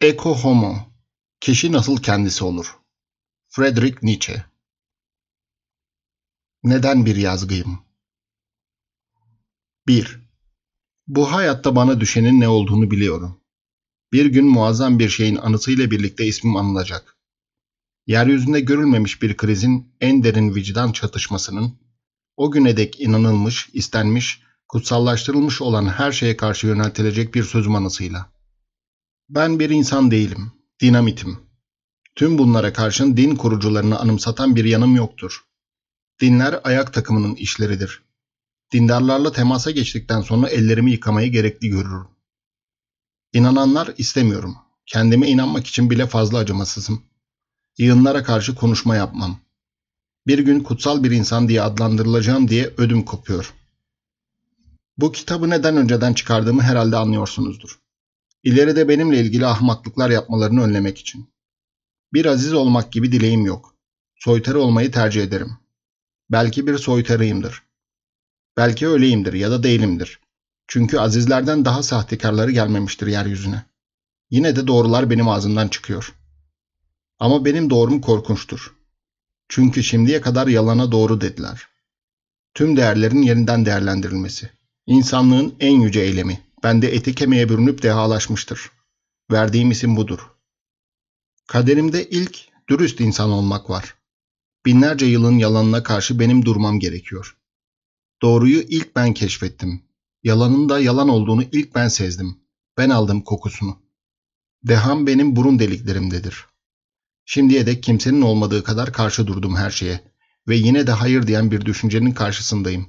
Eko homo, kişi nasıl kendisi olur? Friedrich Nietzsche Neden bir yazgıyım? 1. Bu hayatta bana düşenin ne olduğunu biliyorum. Bir gün muazzam bir şeyin anısıyla birlikte ismim anılacak. Yeryüzünde görülmemiş bir krizin en derin vicdan çatışmasının, o güne dek inanılmış, istenmiş, kutsallaştırılmış olan her şeye karşı yöneltilecek bir sözüm anısıyla.'' Ben bir insan değilim. Dinamitim. Tüm bunlara karşın din kurucularını anımsatan bir yanım yoktur. Dinler ayak takımının işleridir. Dindarlarla temasa geçtikten sonra ellerimi yıkamayı gerekli görürüm. İnananlar istemiyorum. Kendime inanmak için bile fazla acımasızım. Yığınlara karşı konuşma yapmam. Bir gün kutsal bir insan diye adlandırılacağım diye ödüm kopuyor. Bu kitabı neden önceden çıkardığımı herhalde anlıyorsunuzdur. İleride benimle ilgili ahmaklıklar yapmalarını önlemek için. Bir aziz olmak gibi dileğim yok. Soytarı olmayı tercih ederim. Belki bir soytarıyımdır. Belki öyleyimdir ya da değilimdir. Çünkü azizlerden daha sahtekarları gelmemiştir yeryüzüne. Yine de doğrular benim ağzımdan çıkıyor. Ama benim doğrum korkunçtur. Çünkü şimdiye kadar yalana doğru dediler. Tüm değerlerin yeniden değerlendirilmesi. İnsanlığın en yüce eylemi. Bende eti kemiğe bürünüp dehalaşmıştır. Verdiğim isim budur. Kaderimde ilk dürüst insan olmak var. Binlerce yılın yalanına karşı benim durmam gerekiyor. Doğruyu ilk ben keşfettim. Yalanın da yalan olduğunu ilk ben sezdim. Ben aldım kokusunu. Deham benim burun deliklerimdedir. Şimdiye dek kimsenin olmadığı kadar karşı durdum her şeye ve yine de hayır diyen bir düşüncenin karşısındayım.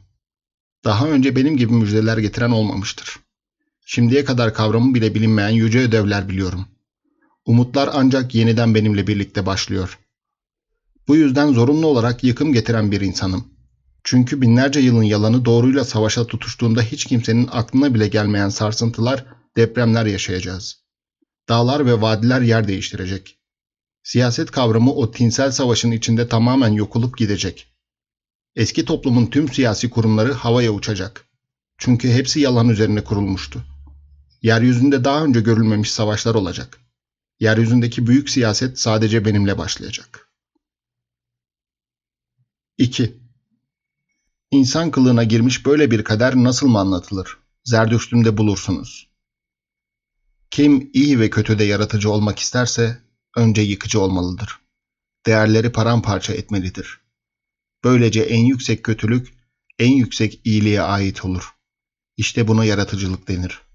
Daha önce benim gibi müjdeler getiren olmamıştır.'' Şimdiye kadar kavramı bile bilinmeyen yüce ödevler biliyorum. Umutlar ancak yeniden benimle birlikte başlıyor. Bu yüzden zorunlu olarak yıkım getiren bir insanım. Çünkü binlerce yılın yalanı doğruyla savaşa tutuştuğunda hiç kimsenin aklına bile gelmeyen sarsıntılar, depremler yaşayacağız. Dağlar ve vadiler yer değiştirecek. Siyaset kavramı o tinsel savaşın içinde tamamen yok olup gidecek. Eski toplumun tüm siyasi kurumları havaya uçacak. Çünkü hepsi yalan üzerine kurulmuştu yeryüzünde daha önce görülmemiş savaşlar olacak. Yeryüzündeki büyük siyaset sadece benimle başlayacak. 2. İnsan kılığına girmiş böyle bir kader nasıl mı anlatılır? Zerdüştüm'de bulursunuz. Kim iyi ve kötüde yaratıcı olmak isterse önce yıkıcı olmalıdır. Değerleri paramparça etmelidir. Böylece en yüksek kötülük en yüksek iyiliğe ait olur. İşte buna yaratıcılık denir.''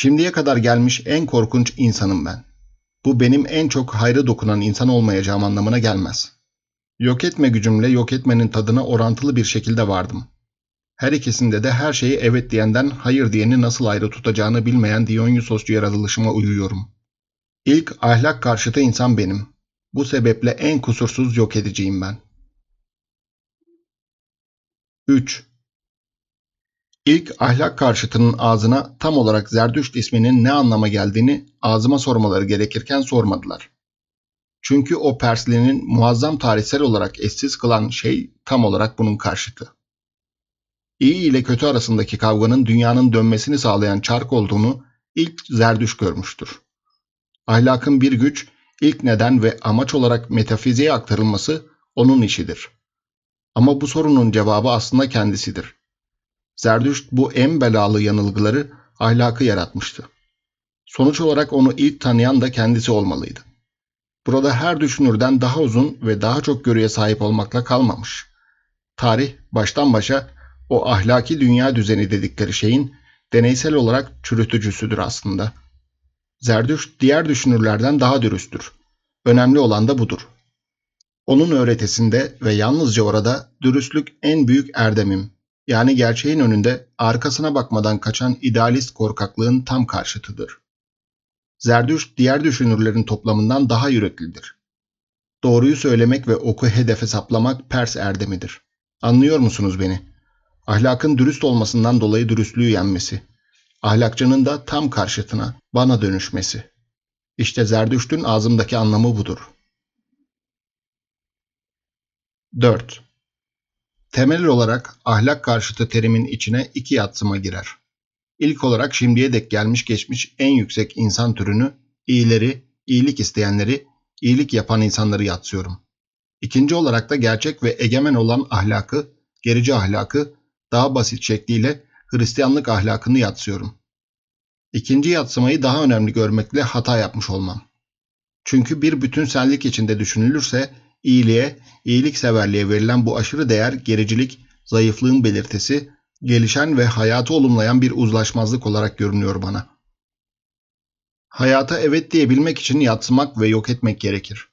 Şimdiye kadar gelmiş en korkunç insanım ben. Bu benim en çok hayra dokunan insan olmayacağım anlamına gelmez. Yok etme gücümle yok etmenin tadına orantılı bir şekilde vardım. Her ikisinde de her şeyi evet diyenden hayır diyeni nasıl ayrı tutacağını bilmeyen Dionysos yaratılışıma uyuyorum. İlk ahlak karşıtı insan benim. Bu sebeple en kusursuz yok edeceğim ben. 3. İlk ahlak karşıtının ağzına tam olarak Zerdüşt isminin ne anlama geldiğini ağzıma sormaları gerekirken sormadılar. Çünkü o Persli'nin muazzam tarihsel olarak eşsiz kılan şey tam olarak bunun karşıtı. İyi ile kötü arasındaki kavganın dünyanın dönmesini sağlayan çark olduğunu ilk Zerdüş görmüştür. Ahlakın bir güç, ilk neden ve amaç olarak metafiziğe aktarılması onun işidir. Ama bu sorunun cevabı aslında kendisidir. Zerdüşt bu en belalı yanılgıları ahlakı yaratmıştı. Sonuç olarak onu ilk tanıyan da kendisi olmalıydı. Burada her düşünürden daha uzun ve daha çok görüye sahip olmakla kalmamış. Tarih baştan başa o ahlaki dünya düzeni dedikleri şeyin deneysel olarak çürütücüsüdür aslında. Zerdüşt diğer düşünürlerden daha dürüsttür. Önemli olan da budur. Onun öğretisinde ve yalnızca orada dürüstlük en büyük erdemim yani gerçeğin önünde arkasına bakmadan kaçan idealist korkaklığın tam karşıtıdır. Zerdüşt diğer düşünürlerin toplamından daha yüreklidir. Doğruyu söylemek ve oku hedefe saplamak Pers erdemidir. Anlıyor musunuz beni? Ahlakın dürüst olmasından dolayı dürüstlüğü yenmesi. Ahlakçının da tam karşıtına, bana dönüşmesi. İşte Zerdüşt'ün ağzımdaki anlamı budur. 4. Temel olarak ahlak karşıtı terimin içine iki yatsıma girer. İlk olarak şimdiye dek gelmiş geçmiş en yüksek insan türünü, iyileri, iyilik isteyenleri, iyilik yapan insanları yatsıyorum. İkinci olarak da gerçek ve egemen olan ahlakı, gerici ahlakı, daha basit şekliyle Hristiyanlık ahlakını yatsıyorum. İkinci yatsımayı daha önemli görmekle hata yapmış olmam. Çünkü bir bütünsellik içinde düşünülürse iyiliğe, iyilikseverliğe verilen bu aşırı değer gericilik, zayıflığın belirtisi, gelişen ve hayatı olumlayan bir uzlaşmazlık olarak görünüyor bana. Hayata evet diyebilmek için yatsımak ve yok etmek gerekir.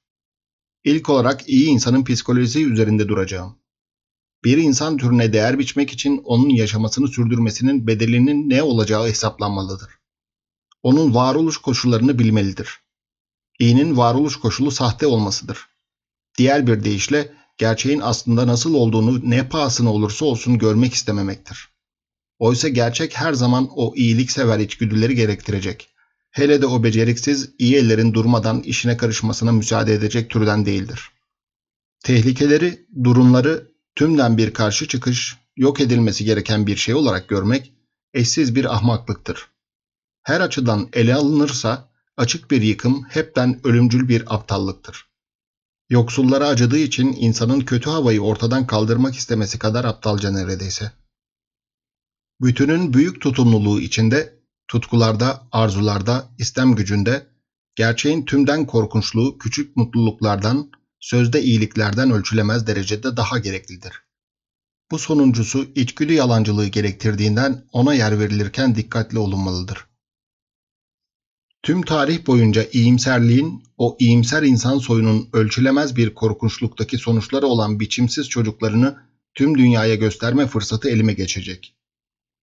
İlk olarak iyi insanın psikolojisi üzerinde duracağım. Bir insan türüne değer biçmek için onun yaşamasını sürdürmesinin bedelinin ne olacağı hesaplanmalıdır. Onun varoluş koşullarını bilmelidir. İyinin varoluş koşulu sahte olmasıdır. Diğer bir deyişle gerçeğin aslında nasıl olduğunu ne pahasına olursa olsun görmek istememektir. Oysa gerçek her zaman o iyiliksever içgüdüleri gerektirecek. Hele de o beceriksiz iyi ellerin durmadan işine karışmasına müsaade edecek türden değildir. Tehlikeleri, durumları tümden bir karşı çıkış, yok edilmesi gereken bir şey olarak görmek eşsiz bir ahmaklıktır. Her açıdan ele alınırsa açık bir yıkım hepten ölümcül bir aptallıktır. Yoksullara acıdığı için insanın kötü havayı ortadan kaldırmak istemesi kadar aptalca neredeyse. Bütünün büyük tutumluluğu içinde, tutkularda, arzularda, istem gücünde, gerçeğin tümden korkunçluğu küçük mutluluklardan, sözde iyiliklerden ölçülemez derecede daha gereklidir. Bu sonuncusu içgüdü yalancılığı gerektirdiğinden ona yer verilirken dikkatli olunmalıdır. Tüm tarih boyunca iyimserliğin, o iyimser insan soyunun ölçülemez bir korkunçluktaki sonuçları olan biçimsiz çocuklarını tüm dünyaya gösterme fırsatı elime geçecek.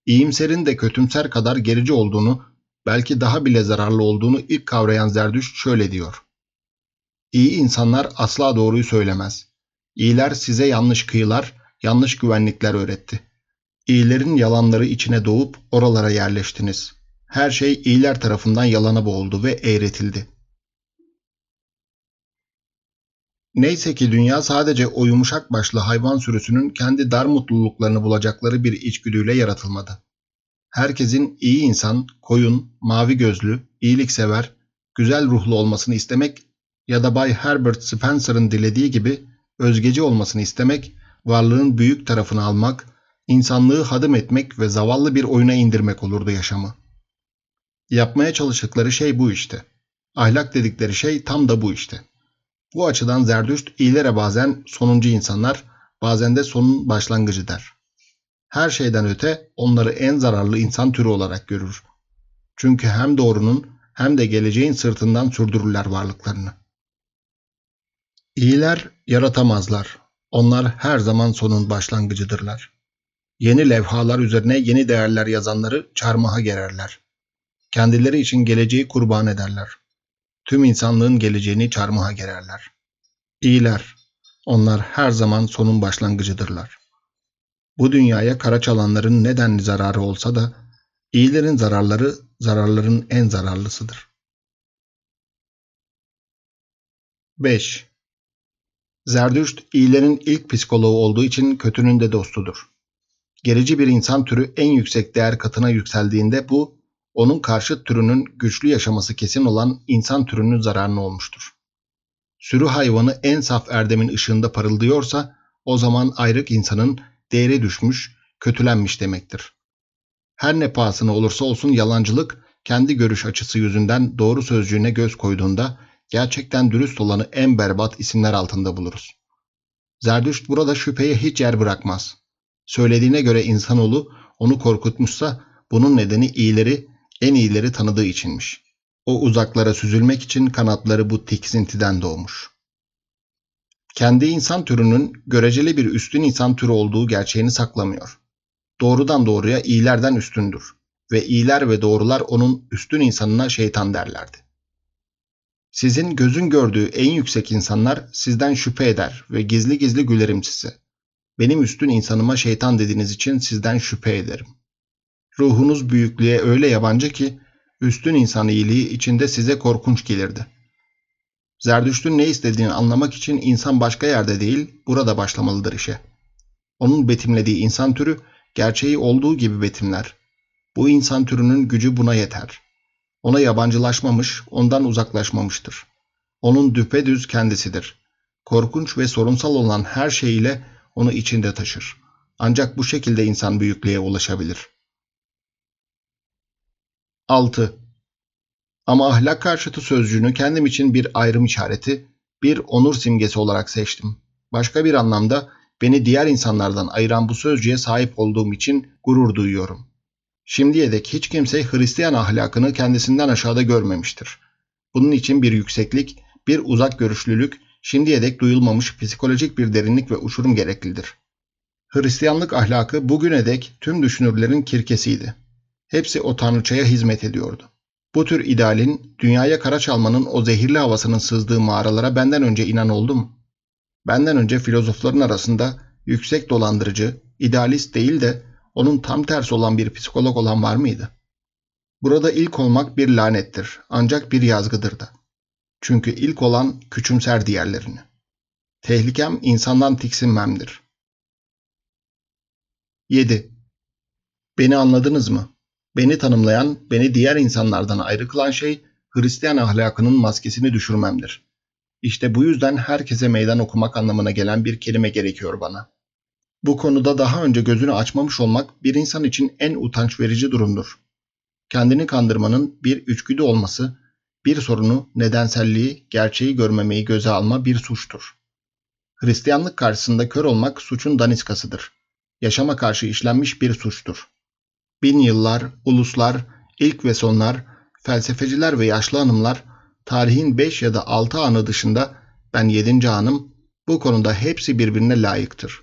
İyimserin de kötümser kadar gerici olduğunu, belki daha bile zararlı olduğunu ilk kavrayan Zerdüşt şöyle diyor. İyi insanlar asla doğruyu söylemez. İyiler size yanlış kıyılar, yanlış güvenlikler öğretti. İyilerin yalanları içine doğup oralara yerleştiniz.'' Her şey iyiler tarafından yalana boğuldu ve eğretildi. Neyse ki dünya sadece o yumuşak başlı hayvan sürüsünün kendi dar mutluluklarını bulacakları bir içgüdüyle yaratılmadı. Herkesin iyi insan, koyun, mavi gözlü, iyiliksever, güzel ruhlu olmasını istemek ya da Bay Herbert Spencer'ın dilediği gibi özgeci olmasını istemek, varlığın büyük tarafını almak, insanlığı hadım etmek ve zavallı bir oyuna indirmek olurdu yaşamı. Yapmaya çalıştıkları şey bu işte. Ahlak dedikleri şey tam da bu işte. Bu açıdan Zerdüşt iyilere bazen sonuncu insanlar, bazen de sonun başlangıcı der. Her şeyden öte onları en zararlı insan türü olarak görür. Çünkü hem doğrunun hem de geleceğin sırtından sürdürürler varlıklarını. İyiler yaratamazlar. Onlar her zaman sonun başlangıcıdırlar. Yeni levhalar üzerine yeni değerler yazanları çarmıha gererler. Kendileri için geleceği kurban ederler. Tüm insanlığın geleceğini çarmıha gererler. İyiler, onlar her zaman sonun başlangıcıdırlar. Bu dünyaya kara çalanların neden zararı olsa da, iyilerin zararları zararların en zararlısıdır. 5. Zerdüşt, iyilerin ilk psikoloğu olduğu için kötünün de dostudur. Gerici bir insan türü en yüksek değer katına yükseldiğinde bu onun karşı türünün güçlü yaşaması kesin olan insan türünün zararına olmuştur. Sürü hayvanı en saf erdemin ışığında parıldıyorsa o zaman ayrık insanın değeri düşmüş, kötülenmiş demektir. Her ne pahasına olursa olsun yalancılık kendi görüş açısı yüzünden doğru sözcüğüne göz koyduğunda gerçekten dürüst olanı en berbat isimler altında buluruz. Zerdüşt burada şüpheye hiç yer bırakmaz. Söylediğine göre insanoğlu onu korkutmuşsa bunun nedeni iyileri en iyileri tanıdığı içinmiş. O uzaklara süzülmek için kanatları bu tiksintiden doğmuş. Kendi insan türünün göreceli bir üstün insan türü olduğu gerçeğini saklamıyor. Doğrudan doğruya iyilerden üstündür ve iyiler ve doğrular onun üstün insanına şeytan derlerdi. Sizin gözün gördüğü en yüksek insanlar sizden şüphe eder ve gizli gizli gülerim size. Benim üstün insanıma şeytan dediğiniz için sizden şüphe ederim.'' Ruhunuz büyüklüğe öyle yabancı ki üstün insan iyiliği içinde size korkunç gelirdi. Zerdüşt'ün ne istediğini anlamak için insan başka yerde değil, burada başlamalıdır işe. Onun betimlediği insan türü gerçeği olduğu gibi betimler. Bu insan türünün gücü buna yeter. Ona yabancılaşmamış, ondan uzaklaşmamıştır. Onun düpedüz kendisidir. Korkunç ve sorunsal olan her şeyiyle onu içinde taşır. Ancak bu şekilde insan büyüklüğe ulaşabilir.'' 6. Ama ahlak karşıtı sözcüğünü kendim için bir ayrım işareti, bir onur simgesi olarak seçtim. Başka bir anlamda beni diğer insanlardan ayıran bu sözcüğe sahip olduğum için gurur duyuyorum. Şimdiye dek hiç kimse Hristiyan ahlakını kendisinden aşağıda görmemiştir. Bunun için bir yükseklik, bir uzak görüşlülük, şimdiye dek duyulmamış psikolojik bir derinlik ve uçurum gereklidir. Hristiyanlık ahlakı bugüne dek tüm düşünürlerin kirkesiydi. Hepsi o tanrıçaya hizmet ediyordu. Bu tür idealin, dünyaya kara çalmanın o zehirli havasının sızdığı mağaralara benden önce inan oldum. Benden önce filozofların arasında yüksek dolandırıcı, idealist değil de onun tam tersi olan bir psikolog olan var mıydı? Burada ilk olmak bir lanettir ancak bir yazgıdır da. Çünkü ilk olan küçümser diğerlerini. Tehlikem insandan tiksinmemdir. 7. Beni anladınız mı? Beni tanımlayan, beni diğer insanlardan ayrı kılan şey Hristiyan ahlakının maskesini düşürmemdir. İşte bu yüzden herkese meydan okumak anlamına gelen bir kelime gerekiyor bana. Bu konuda daha önce gözünü açmamış olmak bir insan için en utanç verici durumdur. Kendini kandırmanın bir üçgüdü olması, bir sorunu, nedenselliği, gerçeği görmemeyi göze alma bir suçtur. Hristiyanlık karşısında kör olmak suçun daniskasıdır. Yaşama karşı işlenmiş bir suçtur bin yıllar, uluslar, ilk ve sonlar, felsefeciler ve yaşlı hanımlar, tarihin 5 ya da 6 anı dışında ben 7. hanım, bu konuda hepsi birbirine layıktır.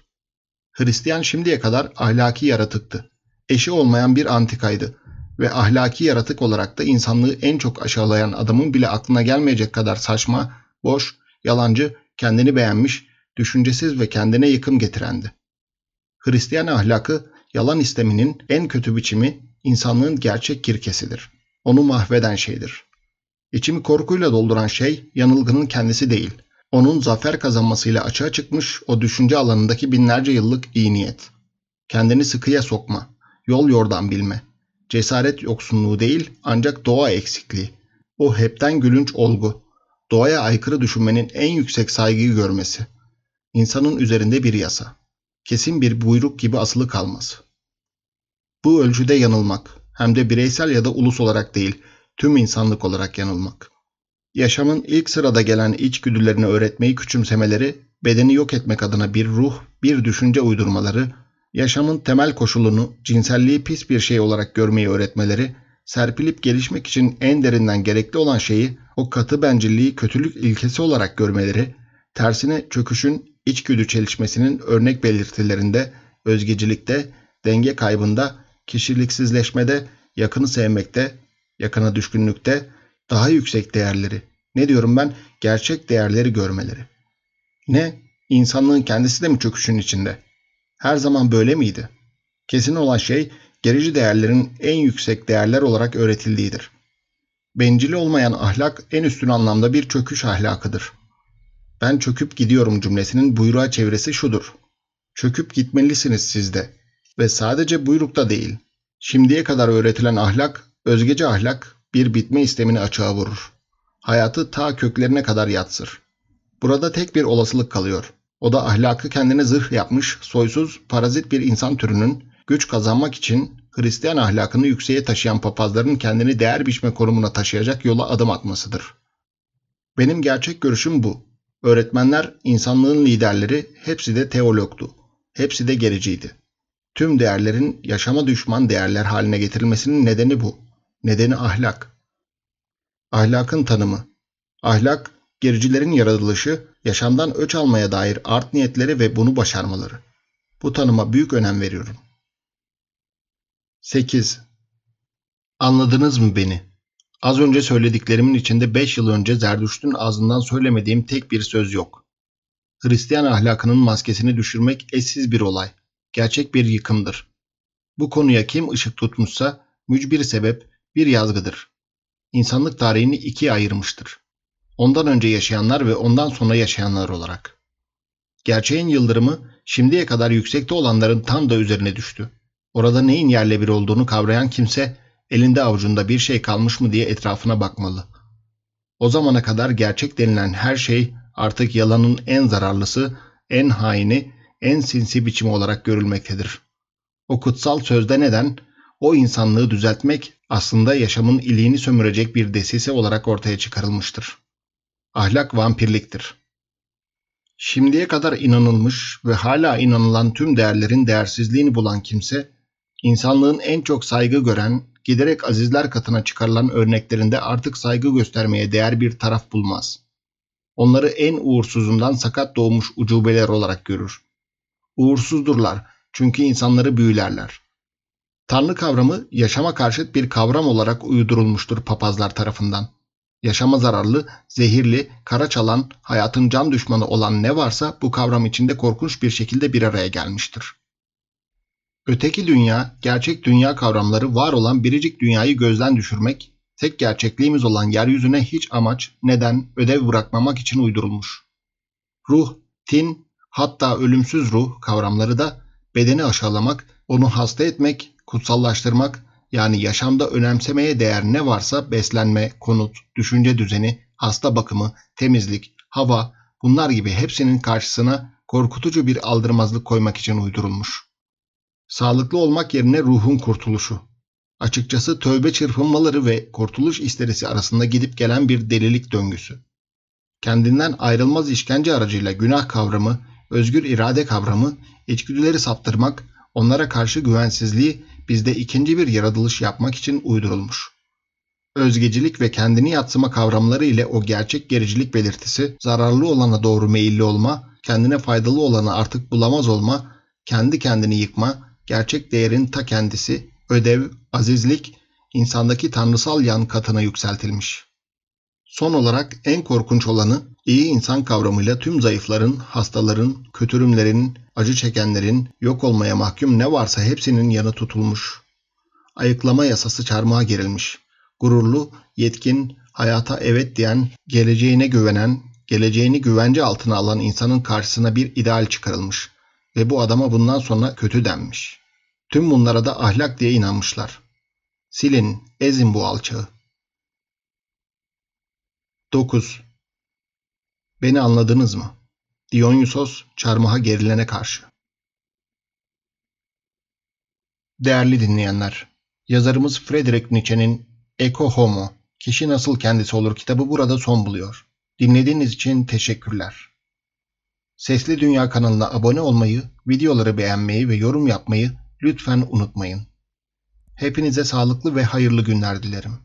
Hristiyan şimdiye kadar ahlaki yaratıktı. Eşi olmayan bir antikaydı ve ahlaki yaratık olarak da insanlığı en çok aşağılayan adamın bile aklına gelmeyecek kadar saçma, boş, yalancı, kendini beğenmiş, düşüncesiz ve kendine yıkım getirendi. Hristiyan ahlakı yalan isteminin en kötü biçimi insanlığın gerçek kirkesidir. Onu mahveden şeydir. İçimi korkuyla dolduran şey yanılgının kendisi değil, onun zafer kazanmasıyla açığa çıkmış o düşünce alanındaki binlerce yıllık iyi niyet. Kendini sıkıya sokma, yol yordan bilme. Cesaret yoksunluğu değil ancak doğa eksikliği. O hepten gülünç olgu. Doğaya aykırı düşünmenin en yüksek saygıyı görmesi. İnsanın üzerinde bir yasa kesin bir buyruk gibi asılı kalmaz. Bu ölçüde yanılmak, hem de bireysel ya da ulus olarak değil, tüm insanlık olarak yanılmak. Yaşamın ilk sırada gelen içgüdülerini öğretmeyi küçümsemeleri, bedeni yok etmek adına bir ruh, bir düşünce uydurmaları, yaşamın temel koşulunu, cinselliği pis bir şey olarak görmeyi öğretmeleri, serpilip gelişmek için en derinden gerekli olan şeyi o katı bencilliği kötülük ilkesi olarak görmeleri, tersine çöküşün içgüdü çelişmesinin örnek belirtilerinde, özgecilikte, denge kaybında, kişiliksizleşmede, yakını sevmekte, yakına düşkünlükte, daha yüksek değerleri, ne diyorum ben, gerçek değerleri görmeleri. Ne? İnsanlığın kendisi de mi çöküşün içinde? Her zaman böyle miydi? Kesin olan şey gerici değerlerin en yüksek değerler olarak öğretildiğidir. Bencil olmayan ahlak en üstün anlamda bir çöküş ahlakıdır. Ben çöküp gidiyorum cümlesinin buyruğa çevresi şudur. Çöküp gitmelisiniz siz de ve sadece buyrukta değil. Şimdiye kadar öğretilen ahlak, özgece ahlak bir bitme istemini açığa vurur. Hayatı ta köklerine kadar yatsır. Burada tek bir olasılık kalıyor. O da ahlakı kendine zırh yapmış, soysuz, parazit bir insan türünün güç kazanmak için Hristiyan ahlakını yükseğe taşıyan papazların kendini değer biçme konumuna taşıyacak yola adım atmasıdır. Benim gerçek görüşüm bu. Öğretmenler, insanlığın liderleri hepsi de teologtu. Hepsi de gericiydi. Tüm değerlerin yaşama düşman değerler haline getirilmesinin nedeni bu. Nedeni ahlak. Ahlakın tanımı. Ahlak, gericilerin yaratılışı, yaşamdan öç almaya dair art niyetleri ve bunu başarmaları. Bu tanıma büyük önem veriyorum. 8. Anladınız mı beni? Az önce söylediklerimin içinde 5 yıl önce Zerdüşt'ün ağzından söylemediğim tek bir söz yok. Hristiyan ahlakının maskesini düşürmek eşsiz bir olay, gerçek bir yıkımdır. Bu konuya kim ışık tutmuşsa mücbir sebep bir yazgıdır. İnsanlık tarihini ikiye ayırmıştır. Ondan önce yaşayanlar ve ondan sonra yaşayanlar olarak. Gerçeğin yıldırımı şimdiye kadar yüksekte olanların tam da üzerine düştü. Orada neyin yerle bir olduğunu kavrayan kimse elinde avucunda bir şey kalmış mı diye etrafına bakmalı. O zamana kadar gerçek denilen her şey artık yalanın en zararlısı, en haini, en sinsi biçimi olarak görülmektedir. O kutsal sözde neden o insanlığı düzeltmek aslında yaşamın iliğini sömürecek bir desise olarak ortaya çıkarılmıştır. Ahlak vampirliktir. Şimdiye kadar inanılmış ve hala inanılan tüm değerlerin değersizliğini bulan kimse, insanlığın en çok saygı gören, giderek azizler katına çıkarılan örneklerinde artık saygı göstermeye değer bir taraf bulmaz. Onları en uğursuzundan sakat doğmuş ucubeler olarak görür. Uğursuzdurlar çünkü insanları büyülerler. Tanrı kavramı yaşama karşıt bir kavram olarak uydurulmuştur papazlar tarafından. Yaşama zararlı, zehirli, kara çalan, hayatın can düşmanı olan ne varsa bu kavram içinde korkunç bir şekilde bir araya gelmiştir. Öteki dünya, gerçek dünya kavramları var olan biricik dünyayı gözden düşürmek, tek gerçekliğimiz olan yeryüzüne hiç amaç, neden, ödev bırakmamak için uydurulmuş. Ruh, tin, hatta ölümsüz ruh kavramları da bedeni aşağılamak, onu hasta etmek, kutsallaştırmak, yani yaşamda önemsemeye değer ne varsa beslenme, konut, düşünce düzeni, hasta bakımı, temizlik, hava bunlar gibi hepsinin karşısına korkutucu bir aldırmazlık koymak için uydurulmuş.'' Sağlıklı olmak yerine ruhun kurtuluşu. Açıkçası tövbe çırpınmaları ve kurtuluş isterisi arasında gidip gelen bir delilik döngüsü. Kendinden ayrılmaz işkence aracıyla günah kavramı, özgür irade kavramı, içgüdüleri saptırmak, onlara karşı güvensizliği bizde ikinci bir yaratılış yapmak için uydurulmuş. Özgecilik ve kendini yatsıma kavramları ile o gerçek gericilik belirtisi, zararlı olana doğru meyilli olma, kendine faydalı olanı artık bulamaz olma, kendi kendini yıkma, gerçek değerin ta kendisi, ödev, azizlik, insandaki tanrısal yan katına yükseltilmiş. Son olarak en korkunç olanı iyi insan kavramıyla tüm zayıfların, hastaların, kötürümlerin, acı çekenlerin, yok olmaya mahkum ne varsa hepsinin yanı tutulmuş. Ayıklama yasası çarmıha gerilmiş. Gururlu, yetkin, hayata evet diyen, geleceğine güvenen, geleceğini güvence altına alan insanın karşısına bir ideal çıkarılmış.'' ve bu adama bundan sonra kötü denmiş. Tüm bunlara da ahlak diye inanmışlar. Silin, ezin bu alçağı. 9. Beni anladınız mı? Dionysos çarmıha gerilene karşı. Değerli dinleyenler, yazarımız Frederick Nietzsche'nin Eko Homo, Kişi Nasıl Kendisi Olur kitabı burada son buluyor. Dinlediğiniz için teşekkürler. Sesli Dünya kanalına abone olmayı, videoları beğenmeyi ve yorum yapmayı lütfen unutmayın. Hepinize sağlıklı ve hayırlı günler dilerim.